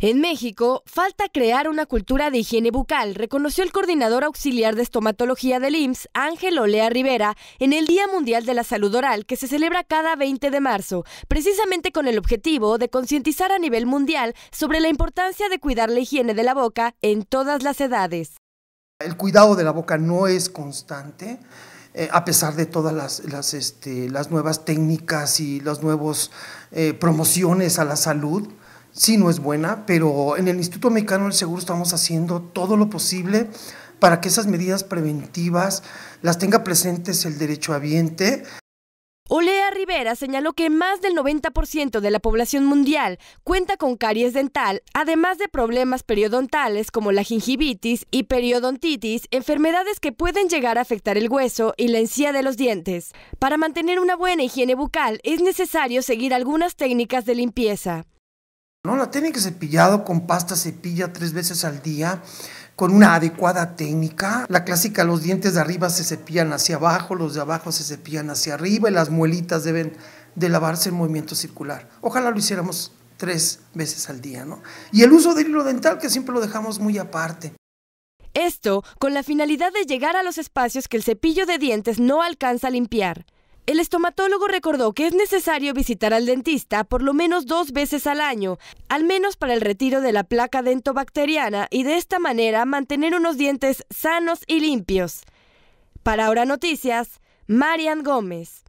En México, falta crear una cultura de higiene bucal, reconoció el coordinador auxiliar de estomatología del IMSS, Ángel Olea Rivera, en el Día Mundial de la Salud Oral, que se celebra cada 20 de marzo, precisamente con el objetivo de concientizar a nivel mundial sobre la importancia de cuidar la higiene de la boca en todas las edades. El cuidado de la boca no es constante. Eh, a pesar de todas las, este, nuevas técnicas y las nuevas eh, promociones a la salud, sí no es buena, pero en el Instituto Mexicano del Seguro estamos haciendo todo lo posible para que esas medidas preventivas las tenga presentes el derecho habiente. Olea Rivera señaló que más del 90% de la población mundial cuenta con caries dental, además de problemas periodontales como la gingivitis y periodontitis, enfermedades que pueden llegar a afectar el hueso y la encía de los dientes. Para mantener una buena higiene bucal es necesario seguir algunas técnicas de limpieza. ¿no? La tienen que cepillado con pasta cepilla tres veces al día con una adecuada técnica. La clásica, los dientes de arriba se cepillan hacia abajo, los de abajo se cepillan hacia arriba y las muelitas deben de lavarse en movimiento circular. Ojalá lo hiciéramos tres veces al día, ¿no? Y el uso del hilo dental que siempre lo dejamos muy aparte. Esto con la finalidad de llegar a los espacios que el cepillo de dientes no alcanza a limpiar. El estomatólogo recordó que es necesario visitar al dentista por lo menos dos veces al año, al menos para el retiro de la placa dentobacteriana y de esta manera mantener unos dientes sanos y limpios. Para Ahora Noticias, Marian Gómez.